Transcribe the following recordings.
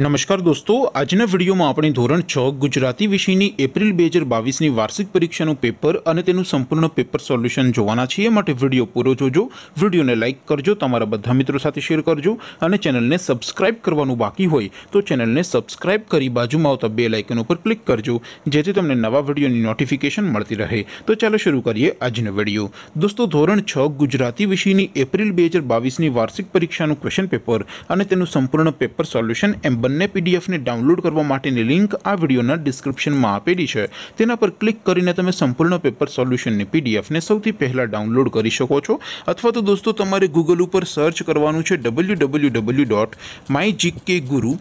નમસ્કાર દોસ્તો આજનો વિડિયોમાં આપણે ધોરણ 6 ગુજરાતી વિષયની એપ્રિલ 2022 ની વાર્ષિક પરીક્ષાનો પેપર અને તેનું સંપૂર્ણ પેપર સોલ્યુશન જોવાના છે એમ માટે વિડિયો પૂરો જોજો વિડિયોને લાઈક કરજો તમારા બધા મિત્રો સાથે શેર કરજો અને ચેનલને સબ્સ્ક્રાઇબ કરવાનું બાકી હોય તો ચેનલને સબ્સ્ક્રાઇબ કરી બાજુમાં આવતો બેલ આઇકન ઉપર ક્લિક કરજો જેથી તમને નવા વિડિયોની નોટિફિકેશન મળતી રહે તો ચાલો શરૂ કરીએ આજનો વિડિયો દોસ્તો ધોરણ 6 ગુજરાતી વિષયની એપ્રિલ 2022 ની વાર્ષિક પરીક્ષાનો ક્વેશ્ચન પેપર અને તેનું સંપૂર્ણ પેપર સોલ્યુશન બનને પીડીએફ ને ડાઉનલોડ કરવા માટેની લિંક આ વિડિયોના ડિસ્ક્રિપ્શનમાં આપેલી છે તેના પર ક્લિક કરીને તમે સંપૂર્ણ નો પેપર સોલ્યુશન ની પીડીએફ ને સૌથી પહેલા ડાઉનલોડ કરી શકો છો અથવા તો દોસ્તો તમારે Google ઉપર સર્ચ કરવાનું છે www.mygkguru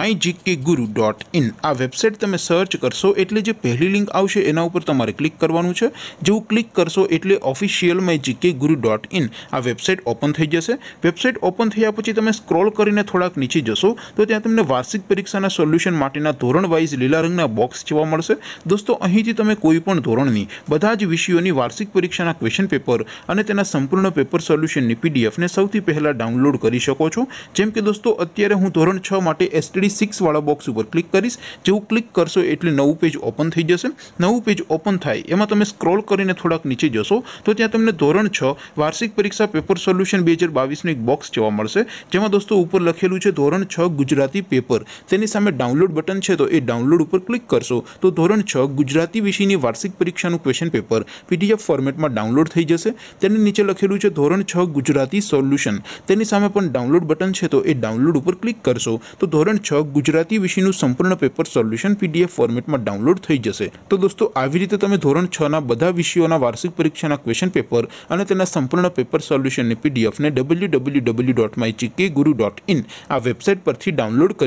mygkguru.in આ વેબસાઈટ તમે સર્ચ કરશો એટલે જે પહેલી લિંક આવશે એના ઉપર તમારે ક્લિક કરવાનું છે જેવું ક્લિક કરશો એટલે ઓફિશિયલ mygkguru.in આ વેબસાઈટ ઓપન થઈ જશે વેબસાઈટ ઓપન થઈયા પછી તમે સ્ક્રોલ કરીને થોડાક નીચે જશો તો ત્યાં તમને वार्षिक परीक्षाના સોલ્યુશન માટીના ધોરણ વાઇઝ લીલા રંગના બોક્સ જોવા મળશે દોસ્તો અહીંથી તમે કોઈ પણ ધોરણની બધા જ વિષયોની વાર્ષિક પરીક્ષાના ક્વેશ્ચન પેપર અને તેના સંપૂર્ણ પેપર સોલ્યુશનની પીડીએફ ને સૌથી પહેલા ડાઉનલોડ કરી શકો છો જેમ કે દોસ્તો અત્યારે હું ધોરણ 6 માટે STD 6 વાળો બોક્સ ઉપર ક્લિક કરશો જે હું ક્લિક કરશો એટલે નવો પેજ ઓપન થઈ જશે નવો પેજ ઓપન થાય એમાં તમે સ્ક્રોલ કરીને થોડક નીચે જોશો તો ત્યાં તમને ધોરણ 6 વાર્ષિક પરીક્ષા પેપર સોલ્યુશન 2022 નો એક બોક્સ જોવા મળશે જેમાં દોસ્તો ઉપર લખેલું છે ધોરણ 6 ગુજરાતી તેની સામે ડાઉનલોડ બટન છે તો એ ડાઉનલોડ ઉપર ક્લિક કરશો તો ધોરણ 6 ગુજરાતી વિષયની વાર્ષિક પરીક્ષાનું ક્વેશ્ચન પેપર પીડીએફ ફોર્મેટમાં ડાઉનલોડ થઈ જશે તેની નીચે લખેલું છે ધોરણ 6 ગુજરાતી સોલ્યુશન તેની સામે પણ ડાઉનલોડ બટન છે તો એ ડાઉનલોડ ઉપર ક્લિક કરશો તો ધોરણ 6 ગુજરાતી વિષયનું સંપૂર્ણ પેપર સોલ્યુશન પીડીએફ ફોર્મેટમાં ડાઉનલોડ થઈ જશે તો દોસ્તો આવી રીતે તમે ધોરણ 6 ના બધા વિષયોના વાર્ષિક પરીક્ષાના ક્વેશ્ચન પેપર અને તેના સંપૂર્ણ પેપર સોલ્યુશન ને પીડીએફ ને www.mygkguru.in આ વેબસાઈટ પરથી ડાઉનલોડ